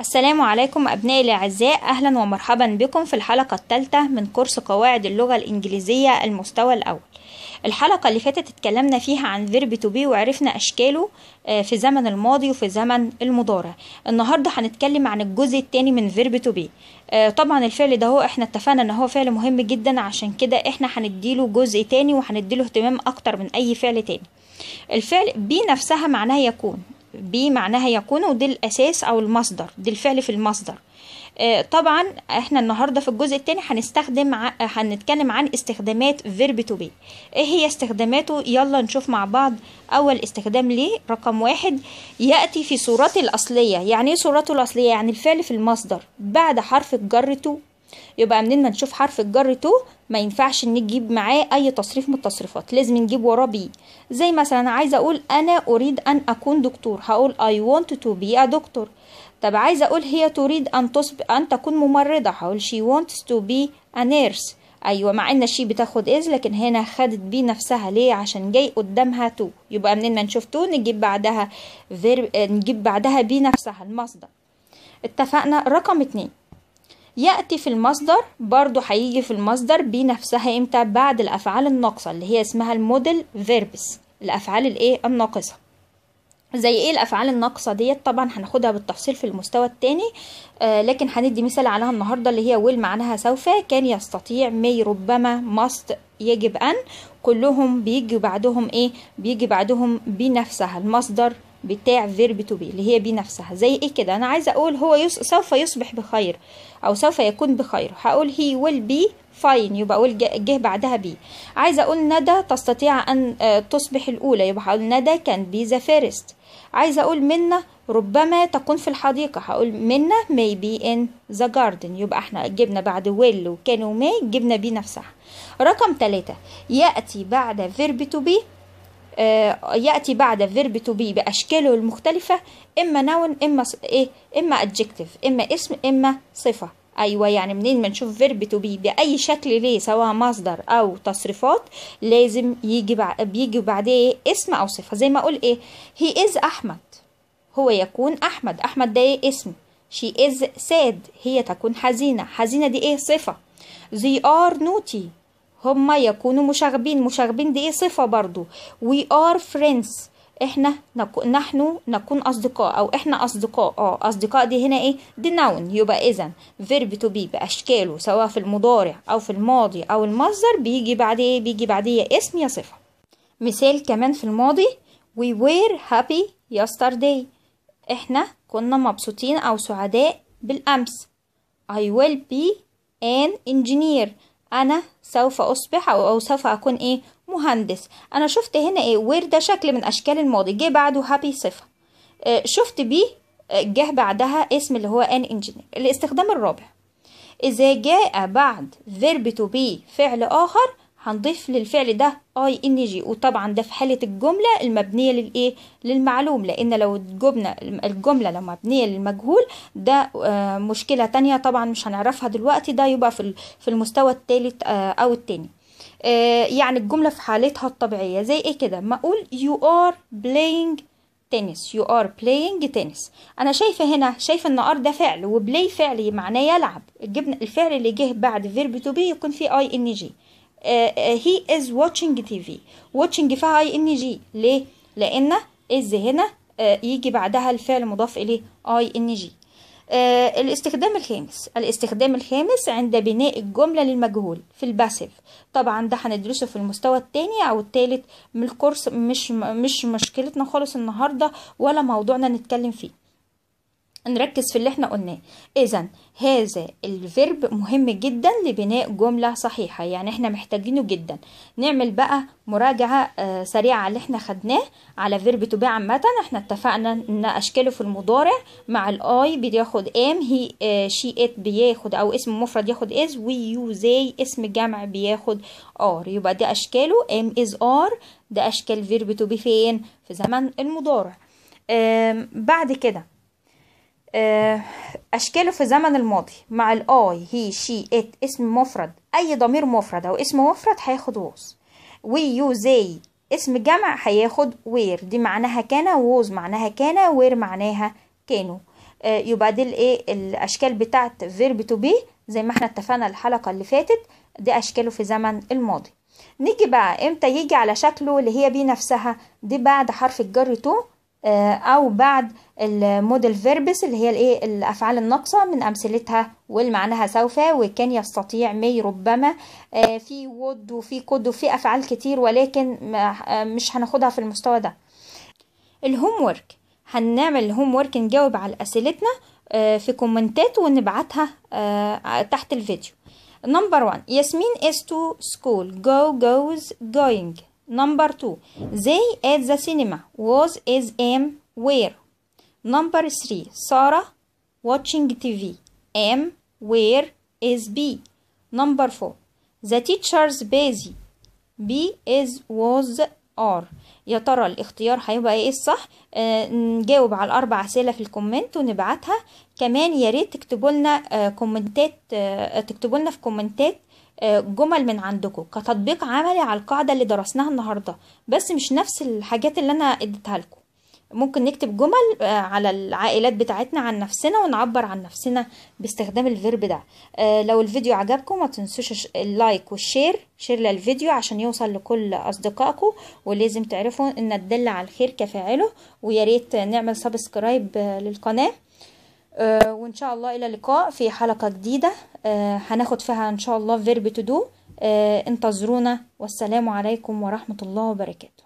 السلام عليكم أبنائي الأعزاء أهلا ومرحبا بكم في الحلقة الثالثة من كورس قواعد اللغة الإنجليزية المستوى الأول الحلقة اللي فاتت اتكلمنا فيها عن verb تو be وعرفنا أشكاله آه، في زمن الماضي وفي زمن المضارع النهاردة هنتكلم عن الجزء الثاني من verb تو be آه، طبعا الفعل ده هو احنا اتفقنا ان هو فعل مهم جدا عشان كده احنا هنديله جزء تاني وهنديله اهتمام اكتر من اي فعل تاني الفعل بي نفسها معناه يكون بمعناها يكون ودي الأساس أو المصدر دي الفعل في المصدر آه، طبعا احنا النهارده في الجزء الثاني هنستخدم هنتكلم عن استخدامات فيرب تو بي ايه هي استخداماته يلا نشوف مع بعض اول استخدام ليه رقم واحد ياتي في صورته الاصليه يعني ايه صورته الاصليه يعني الفعل في المصدر بعد حرف الجر تو يبقى منين ما نشوف حرف الجر تو ما ينفعش نجيب معاه اي تصريف من التصريفات لازم نجيب وراه بي زي مثلا عايزه اقول انا اريد ان اكون دكتور هقول اي want تو بي ا دكتور طب عايزه اقول هي تريد ان تصب ان تكون ممرضه هقول she wants to be a nurse ايوه مع ان شي بتاخد از لكن هنا خدت بي نفسها ليه عشان جاي قدامها تو يبقى منين ما نشوف تو نجيب بعدها فيرب نجيب بعدها بي نفسها المصدر اتفقنا رقم اتنين يأتي في المصدر برضو هيجي في المصدر بنفسها امتى بعد الأفعال الناقصة اللي هي اسمها الموديل فيربس الأفعال الايه الناقصة زي ايه الأفعال الناقصة ديت طبعا هناخدها بالتفصيل في المستوى التاني آه لكن هندي مثال عليها النهاردة اللي هي ويل معناها سوف كان يستطيع مي ربما ماست يجب أن كلهم بيجي بعدهم ايه بيجي بعدهم بنفسها المصدر بتاع فيرب تو بي اللي هي بي نفسها زي ايه كده انا عايزه اقول هو يص... سوف يصبح بخير او سوف يكون بخير هقول هي ويل بي فاين يبقى اقول جه بعدها بي عايزه اقول ندى تستطيع ان آه، تصبح الاولى يبقى هقول ندى كان بي ذا فيرست عايزه اقول منا ربما تكون في الحديقه هقول منا may be in the garden يبقى احنا جبنا بعد will وكان وماي جبنا بي نفسها رقم ثلاثة ياتي بعد verb to be آه، ياتي بعد فيرب تو بي باشكاله المختلفه اما نون اما ايه اما ادجكتيف اما اسم اما صفه ايوه يعني منين ما نشوف فيرب تو بي باي شكل ليه سواء مصدر او تصريفات لازم يجي بع... بيجي بعديه اسم او صفه زي ما اقول ايه هي از احمد هو يكون احمد احمد ده إيه اسم شي از ساد هي تكون حزينه حزينه دي ايه صفه they are naughty هما يكونوا مشاغبين مشاغبين دي ايه صفه برضو وي ار فريندز احنا نكو نحن نكون اصدقاء او احنا اصدقاء اه اصدقاء دي هنا ايه دي نون يبقى اذا فيرب تو بي باشكاله سواء في المضارع او في الماضي او المصدر بيجي بعد ايه بيجي بعديه اسم يا صفه مثال كمان في الماضي we وير هابي يسترداي احنا كنا مبسوطين او سعداء بالامس I will be an engineer انا سوف اصبح او, أو سوف اكون ايه مهندس انا شفت هنا ايه وير ده شكل من اشكال الماضي جه بعده هابي صفه آه شفت بي آه، جه بعدها اسم اللي هو ان انجينير الاستخدام الرابع اذا جاء بعد فيرب تو بي فعل اخر هنضيف للفعل ده اي ان جي وطبعا ده في حاله الجمله المبنيه للايه للمعلوم لان لو الجمله الجمله لو مبنيه للمجهول ده آه، مشكله تانية طبعا مش هنعرفها دلوقتي ده يبقى في في المستوى الثالث آه، او الثاني آه، يعني الجمله في حالتها الطبيعيه زي ايه كده ما اقول يو ار بلاينج تنس يو ار بلاينج تنس انا شايفه هنا شايفه ان ار ده فعل وبلاي فعل معناه يلعب الجبن الفعل اللي جه بعد فيرب تو بي يكون فيه اي ان جي هي از واتشنج تي في واتشنج فيها اي ان جي ليه لان از هنا آه، يجي بعدها الفعل مضاف اليه اي ان جي الاستخدام الخامس الاستخدام الخامس عند بناء الجملة للمجهول في الباسيف طبعا ده هندرسه في المستوى الثاني او الثالث من الكورس مش مش مشكلتنا خالص النهاردة ولا موضوعنا نتكلم فيه نركز في اللي احنا قلناه اذا هذا الفيرب مهم جدا لبناء جملة صحيحة يعني احنا محتاجينه جدا نعمل بقى مراجعة آه سريعة اللي احنا خدناه على فيرب تو بي عامة احنا اتفقنا ان اشكاله في المضارع مع الاي بياخد ام هي آه شي ات بياخد او اسم مفرد ياخد از يو زي اسم جمع بياخد ار يبقى دي اشكاله ام از ار ده اشكال فيرب تو بي فين في زمن المضارع بعد كده آه، أشكاله في زمن الماضي مع الأي هي شي إت اسم مفرد أي ضمير مفرد أو اسم مفرد هياخد ووز وي يو زي اسم جمع هياخد وير دي معناها كان ووز معناها كان وير معناها كانوا آه، يبقى دي الايه الاشكال بتاعت فيرب تو بي زي ما احنا اتفقنا الحلقه اللي فاتت دي اشكاله في زمن الماضي نيجي بقى امتى يجي على شكله اللي هي بيه نفسها دي بعد حرف الجر تو آه، أو بعد الموديل فيربس اللي هي الايه الافعال الناقصه من امثلتها والمعناها سوف وكان يستطيع مي ربما آه، في وود وفي كود وفي افعال كتير ولكن آه، مش هناخدها في المستوى ده الهوم وورك هنعمل الهوم وورك نجاوب على اسئلتنا في كومنتات ونبعتها تحت الفيديو نمبر 1 ياسمين از تو سكول جو جوز جوينج Number two, they at the cinema was as M where. Number three, Sarah watching TV. M where is B. Number four, the teacher's busy. B is was ار يا ترى الاختيار هيبقى ايه الصح آه نجاوب على الاربع اسئله في الكومنت ونبعتها كمان يا ريت تكتبوا لنا آه كومنتات آه تكتبوا لنا في كومنتات آه، جمل من عندكم كتطبيق عملي على القاعده اللي درسناها النهارده بس مش نفس الحاجات اللي انا اديتها لكم ممكن نكتب جمل آه، على العائلات بتاعتنا عن نفسنا ونعبر عن نفسنا باستخدام الفيرب ده آه، لو الفيديو عجبكم ما تنسوش اللايك والشير شير للفيديو عشان يوصل لكل اصدقائكم ولازم تعرفوا ان الدل على الخير كفاعله وياريت نعمل سبسكرايب آه، للقناه وان شاء الله الى اللقاء في حلقه جديده هناخد فيها ان شاء الله فيرب تدو انتظرونا والسلام عليكم ورحمه الله وبركاته